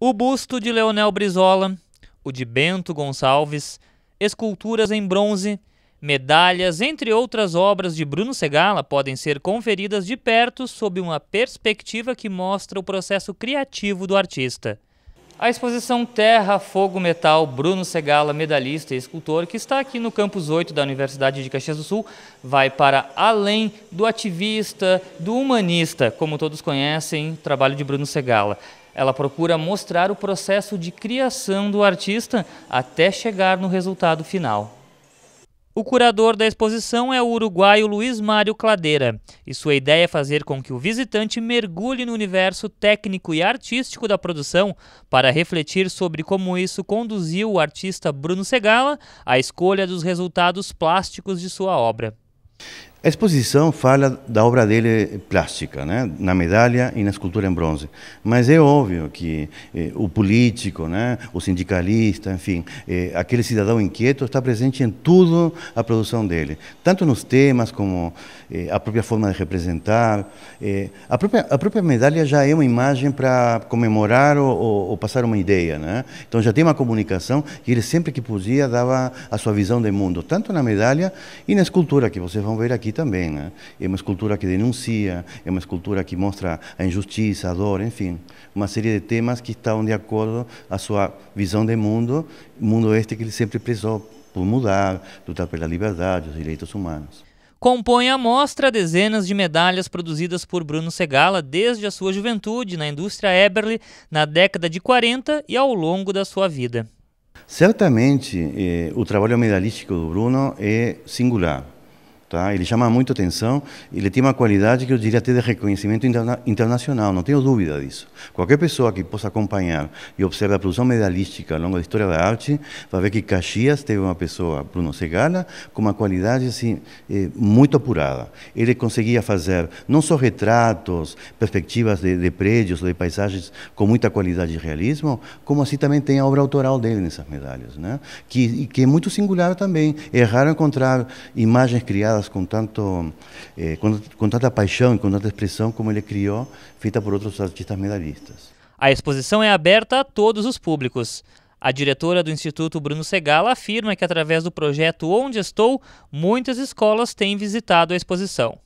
O busto de Leonel Brizola, o de Bento Gonçalves, esculturas em bronze, medalhas, entre outras obras de Bruno Segala, podem ser conferidas de perto sob uma perspectiva que mostra o processo criativo do artista. A exposição Terra, Fogo, Metal, Bruno Segala, medalhista e escultor, que está aqui no campus 8 da Universidade de Caxias do Sul, vai para além do ativista, do humanista, como todos conhecem, o trabalho de Bruno Segala ela procura mostrar o processo de criação do artista até chegar no resultado final. O curador da exposição é o uruguaio Luiz Mário Cladeira, e sua ideia é fazer com que o visitante mergulhe no universo técnico e artístico da produção para refletir sobre como isso conduziu o artista Bruno Segala à escolha dos resultados plásticos de sua obra. A exposição fala da obra dele plástica, né? na medalha e na escultura em bronze. Mas é óbvio que eh, o político, né? o sindicalista, enfim, eh, aquele cidadão inquieto está presente em tudo a produção dele. Tanto nos temas como eh, a própria forma de representar. Eh, a, própria, a própria medalha já é uma imagem para comemorar ou, ou, ou, passar uma ideia. Né? Então já tem uma comunicação e ele sempre que podia dava a sua visão de mundo, tanto na medalha e na escultura, que vocês vão ver aqui também. Né? É uma escultura que denuncia, é uma escultura que mostra a injustiça, a dor, enfim. Uma série de temas que estão de acordo a sua visão de mundo, mundo este que ele sempre precisou por mudar, lutar pela liberdade, os direitos humanos. Compõe a mostra dezenas de medalhas produzidas por Bruno Segala desde a sua juventude na indústria Eberle na década de 40 e ao longo da sua vida. Certamente, eh, o trabalho medalístico do Bruno é singular. Tá? Ele chama muito atenção, ele tem uma qualidade que eu diria até de reconhecimento interna internacional, não tenho dúvida disso. Qualquer pessoa que possa acompanhar e observar a produção medalística ao longo da história da arte, vai ver que Caxias teve uma pessoa, Bruno Segala, com uma qualidade assim, eh, muito apurada. Ele conseguia fazer não só retratos, perspectivas de, de prédios, de paisagens com muita qualidade de realismo, como assim também tem a obra autoral dele nessas medalhas, né? que, que é muito singular também. É raro encontrar imagens criadas com, tanto, eh, com, com tanta paixão e com tanta expressão como ele criou, feita por outros artistas medalhistas. A exposição é aberta a todos os públicos. A diretora do Instituto Bruno Segala afirma que, através do projeto Onde Estou, muitas escolas têm visitado a exposição.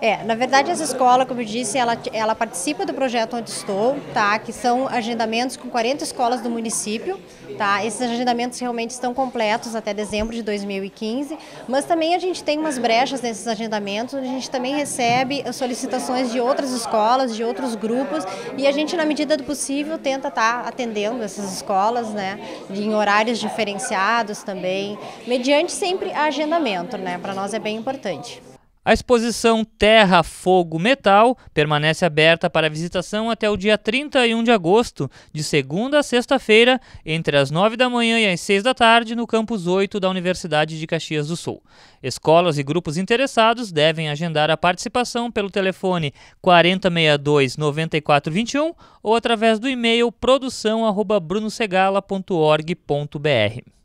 É, na verdade essa escola, como eu disse, ela, ela participa do projeto onde estou, tá? Que são agendamentos com 40 escolas do município, tá? Esses agendamentos realmente estão completos até dezembro de 2015, mas também a gente tem umas brechas nesses agendamentos, a gente também recebe solicitações de outras escolas, de outros grupos, e a gente na medida do possível tenta estar tá atendendo essas escolas, né? Em horários diferenciados também, mediante sempre agendamento, né? Para nós é bem importante. A exposição Terra, Fogo, Metal permanece aberta para visitação até o dia 31 de agosto, de segunda a sexta-feira, entre as 9 da manhã e as 6 da tarde, no campus 8 da Universidade de Caxias do Sul. Escolas e grupos interessados devem agendar a participação pelo telefone 4062-9421 ou através do e-mail produção@brunosegala.org.br.